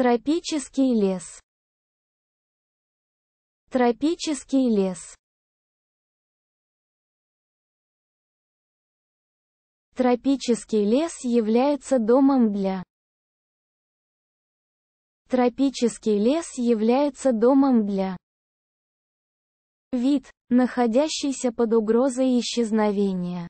Тропический лес. Тропический лес. Тропический лес является домом для Тропический лес является домом для Вид, находящийся под угрозой исчезновения.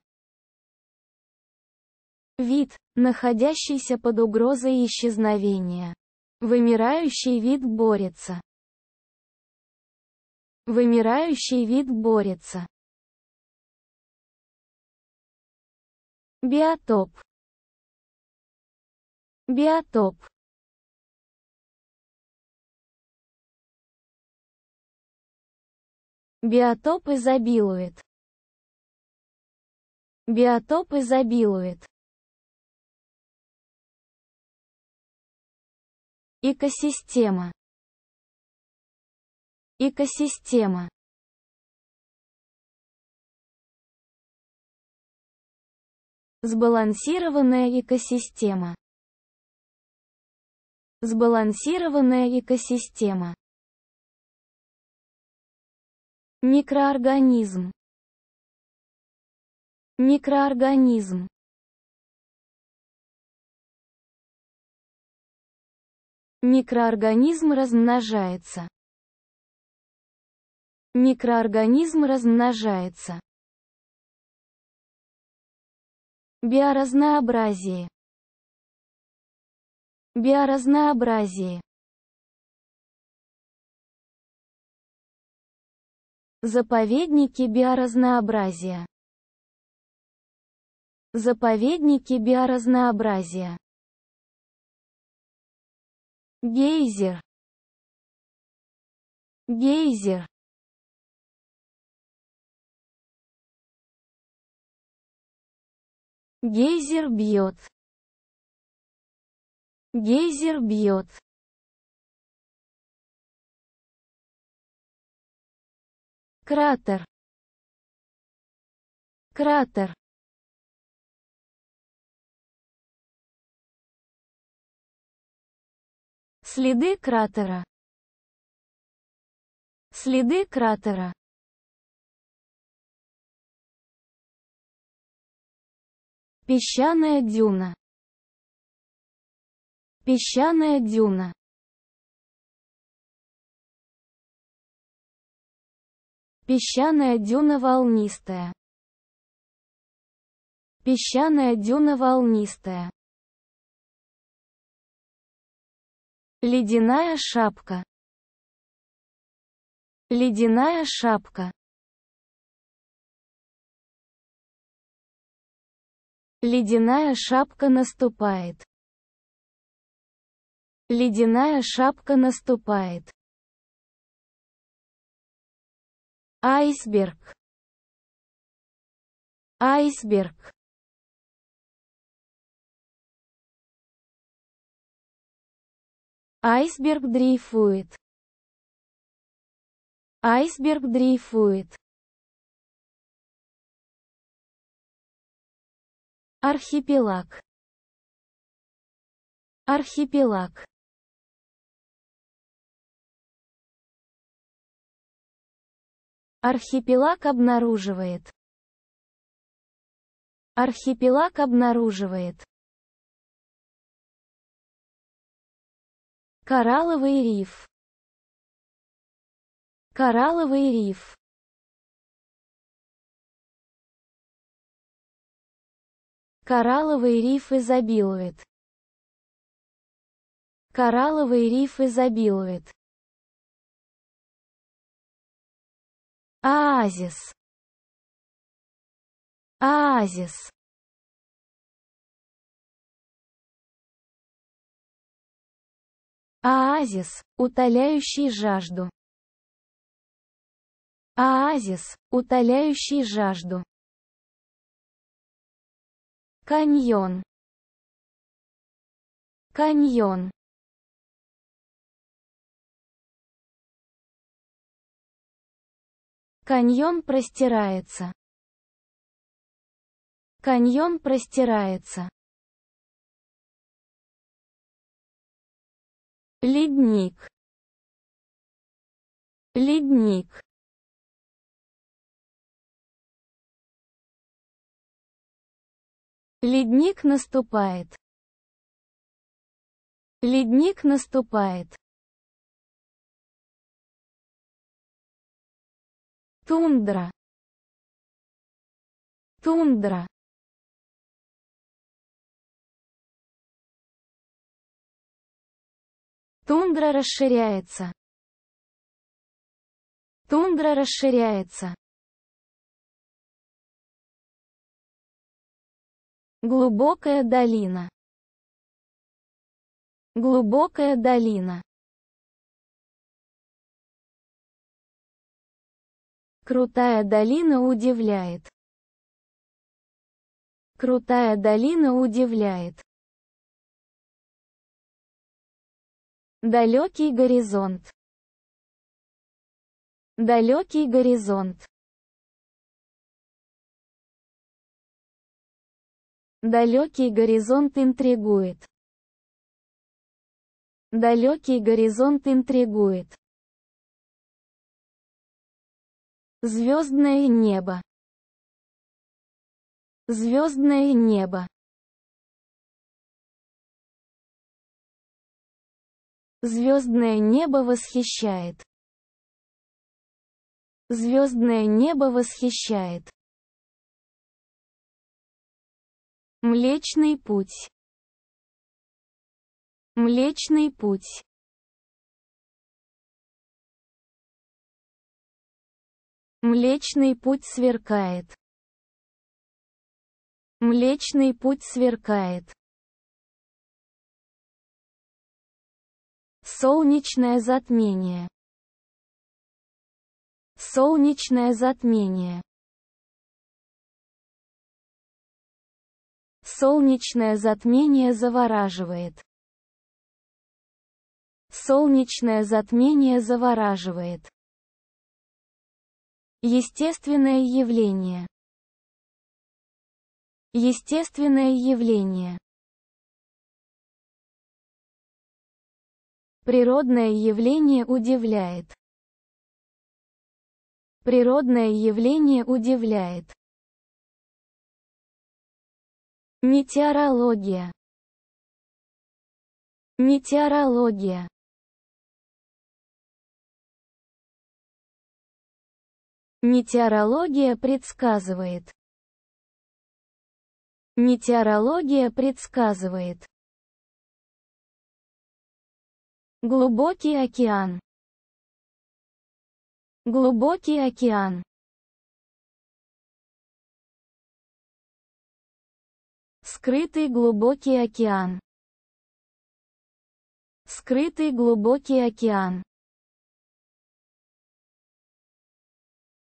Вид, находящийся под угрозой исчезновения. Вымирающий вид борется. Вымирающий вид борется. Биотоп. Биотоп. Биотоп изобилует. Биотоп изобилует. Экосистема. Экосистема. Сбалансированная экосистема. Сбалансированная экосистема. Микроорганизм. Микроорганизм. Микроорганизм размножается. Микроорганизм размножается. Биоразнообразие. Биоразнообразие. Заповедники биоразнообразия. Заповедники биоразнообразия гейзер гейзер гейзер бьет гейзер бьет кратер кратер Следы кратера. Следы кратера. Песчаная дюна. Песчаная дюна. Песчаная дюна волнистая. Песчаная дюна волнистая. Ледяная шапка. Ледяная шапка. Ледяная шапка наступает. Ледяная шапка наступает. Айсберг. Айсберг. Айсберг дрейфует. Айсберг дрейфует. Архипелаг. Архипелаг. Архипелаг обнаруживает. Архипелаг обнаруживает. Коралловый риф. Коралловый риф. Коралловый риф изобилует. Коралловый риф изобилует. Оазис. Оазис. Оазис, утоляющий жажду. Оазис, утоляющий жажду. Каньон. Каньон. Каньон простирается. Каньон простирается. ледник ледник ледник наступает ледник наступает тундра тундра Тундра расширяется. Тундра расширяется. Глубокая долина. Глубокая долина. Крутая долина удивляет. Крутая долина удивляет. Далекий горизонт. Далекий горизонт. Далекий горизонт интригует. Далекий горизонт интригует. Звездное небо. Звездное небо. Звездное небо восхищает. Звездное небо восхищает. Млечный путь. Млечный путь. Млечный путь сверкает. Млечный путь сверкает. Солнечное затмение. Солнечное затмение. Солнечное затмение завораживает. Солнечное затмение завораживает. Естественное явление. Естественное явление. Природное явление удивляет. Природное явление удивляет. Метеорология. Метеорология. Метеорология предсказывает. Метеорология предсказывает. Глубокий океан. Глубокий океан. Скрытый глубокий океан. Скрытый глубокий океан.